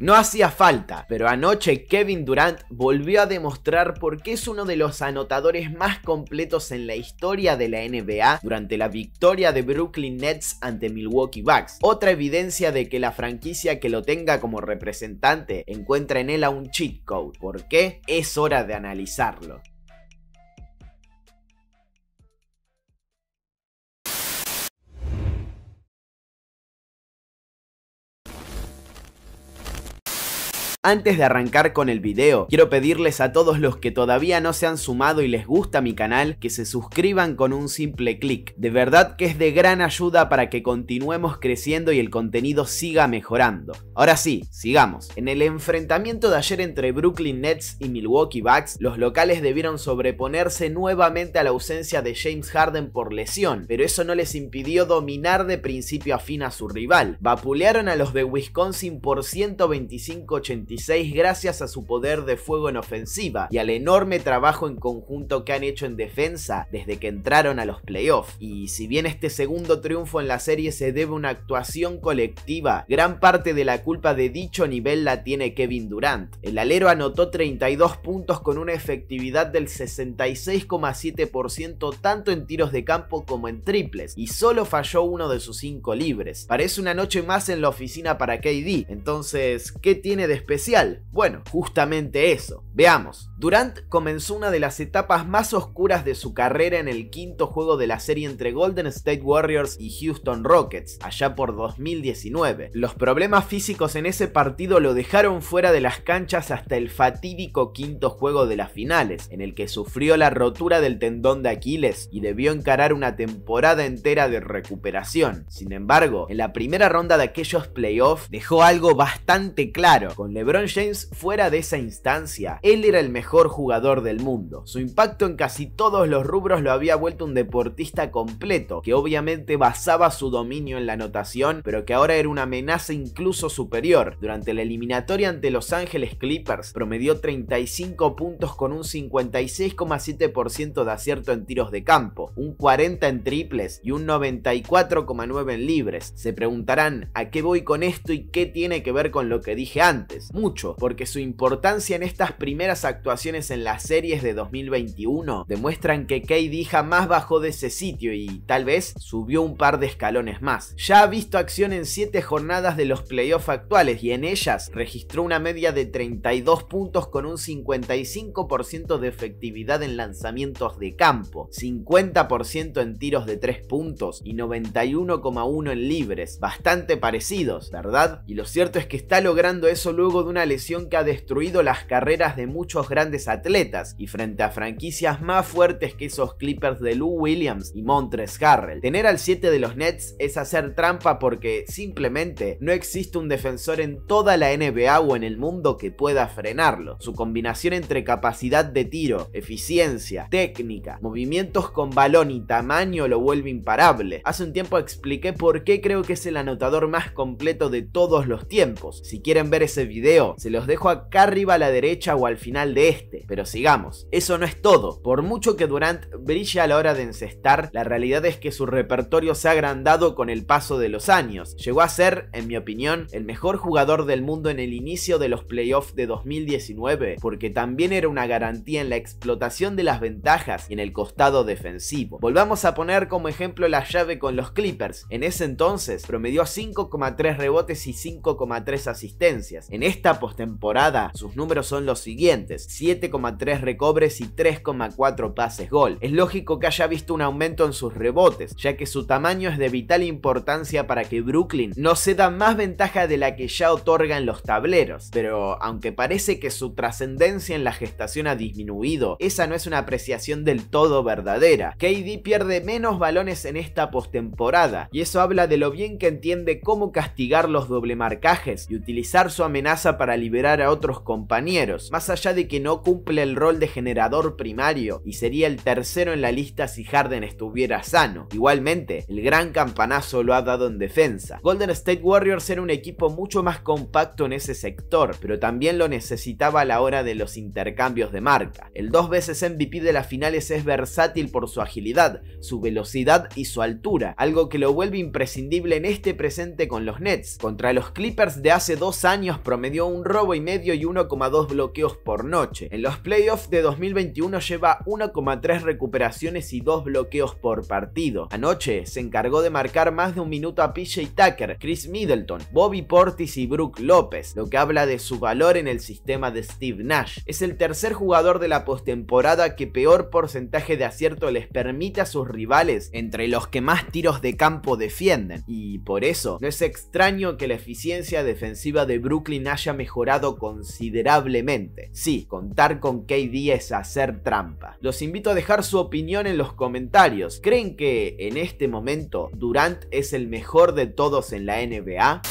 No hacía falta, pero anoche Kevin Durant volvió a demostrar por qué es uno de los anotadores más completos en la historia de la NBA durante la victoria de Brooklyn Nets ante Milwaukee Bucks. Otra evidencia de que la franquicia que lo tenga como representante encuentra en él a un cheat code. ¿Por qué? Es hora de analizarlo. Antes de arrancar con el video, quiero pedirles a todos los que todavía no se han sumado y les gusta mi canal que se suscriban con un simple clic. De verdad que es de gran ayuda para que continuemos creciendo y el contenido siga mejorando. Ahora sí, sigamos. En el enfrentamiento de ayer entre Brooklyn Nets y Milwaukee Bucks, los locales debieron sobreponerse nuevamente a la ausencia de James Harden por lesión, pero eso no les impidió dominar de principio a fin a su rival. Vapulearon a los de Wisconsin por 125 Seis gracias a su poder de fuego en ofensiva y al enorme trabajo en conjunto que han hecho en defensa desde que entraron a los playoffs. Y si bien este segundo triunfo en la serie se debe a una actuación colectiva, gran parte de la culpa de dicho nivel la tiene Kevin Durant. El alero anotó 32 puntos con una efectividad del 66,7% tanto en tiros de campo como en triples y solo falló uno de sus 5 libres. Parece una noche más en la oficina para KD, entonces, ¿qué tiene de especial? Bueno, justamente eso. Veamos, Durant comenzó una de las etapas más oscuras de su carrera en el quinto juego de la serie entre Golden State Warriors y Houston Rockets, allá por 2019. Los problemas físicos en ese partido lo dejaron fuera de las canchas hasta el fatídico quinto juego de las finales, en el que sufrió la rotura del tendón de Aquiles y debió encarar una temporada entera de recuperación. Sin embargo, en la primera ronda de aquellos playoffs dejó algo bastante claro, con LeBron Bron James fuera de esa instancia. Él era el mejor jugador del mundo. Su impacto en casi todos los rubros lo había vuelto un deportista completo, que obviamente basaba su dominio en la anotación, pero que ahora era una amenaza incluso superior. Durante la eliminatoria ante Los Ángeles Clippers, promedió 35 puntos con un 56,7% de acierto en tiros de campo, un 40 en triples y un 94,9 en libres. Se preguntarán, ¿a qué voy con esto y qué tiene que ver con lo que dije antes? mucho, porque su importancia en estas primeras actuaciones en las series de 2021 demuestran que KD jamás bajó de ese sitio y tal vez subió un par de escalones más. Ya ha visto acción en 7 jornadas de los playoffs actuales y en ellas registró una media de 32 puntos con un 55% de efectividad en lanzamientos de campo, 50% en tiros de 3 puntos y 91,1 en libres, bastante parecidos, ¿verdad? Y lo cierto es que está logrando eso luego de una lesión que ha destruido las carreras de muchos grandes atletas y frente a franquicias más fuertes que esos Clippers de Lou Williams y Montres Harrell. Tener al 7 de los Nets es hacer trampa porque simplemente no existe un defensor en toda la NBA o en el mundo que pueda frenarlo. Su combinación entre capacidad de tiro, eficiencia, técnica, movimientos con balón y tamaño lo vuelve imparable. Hace un tiempo expliqué por qué creo que es el anotador más completo de todos los tiempos. Si quieren ver ese video se los dejo acá arriba a la derecha o al final de este, pero sigamos. Eso no es todo, por mucho que Durant brille a la hora de encestar, la realidad es que su repertorio se ha agrandado con el paso de los años. Llegó a ser, en mi opinión, el mejor jugador del mundo en el inicio de los playoffs de 2019, porque también era una garantía en la explotación de las ventajas y en el costado defensivo. Volvamos a poner como ejemplo la llave con los Clippers. En ese entonces promedió 5,3 rebotes y 5,3 asistencias. En este esta postemporada sus números son los siguientes: 7,3 recobres y 3,4 pases gol. Es lógico que haya visto un aumento en sus rebotes, ya que su tamaño es de vital importancia para que Brooklyn no ceda más ventaja de la que ya otorgan los tableros. Pero aunque parece que su trascendencia en la gestación ha disminuido, esa no es una apreciación del todo verdadera. KD pierde menos balones en esta postemporada, y eso habla de lo bien que entiende cómo castigar los doble marcajes y utilizar su amenaza para liberar a otros compañeros, más allá de que no cumple el rol de generador primario y sería el tercero en la lista si Harden estuviera sano. Igualmente, el gran campanazo lo ha dado en defensa. Golden State Warriors era un equipo mucho más compacto en ese sector, pero también lo necesitaba a la hora de los intercambios de marca. El dos veces MVP de las finales es versátil por su agilidad, su velocidad y su altura, algo que lo vuelve imprescindible en este presente con los Nets. Contra los Clippers de hace dos años promedió un robo y medio y 1,2 bloqueos por noche. En los playoffs de 2021 lleva 1,3 recuperaciones y 2 bloqueos por partido. Anoche se encargó de marcar más de un minuto a PJ Tucker, Chris Middleton, Bobby Portis y Brooke López, lo que habla de su valor en el sistema de Steve Nash. Es el tercer jugador de la postemporada que peor porcentaje de acierto les permite a sus rivales, entre los que más tiros de campo defienden. Y por eso, no es extraño que la eficiencia defensiva de Brooklyn haya mejorado considerablemente. Sí, contar con KD es hacer trampa. Los invito a dejar su opinión en los comentarios. ¿Creen que en este momento Durant es el mejor de todos en la NBA?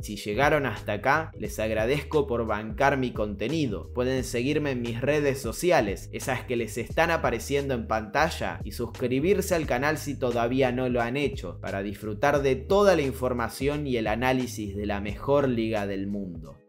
Si llegaron hasta acá, les agradezco por bancar mi contenido. Pueden seguirme en mis redes sociales, esas que les están apareciendo en pantalla, y suscribirse al canal si todavía no lo han hecho, para disfrutar de toda la información y el análisis de la mejor liga del mundo.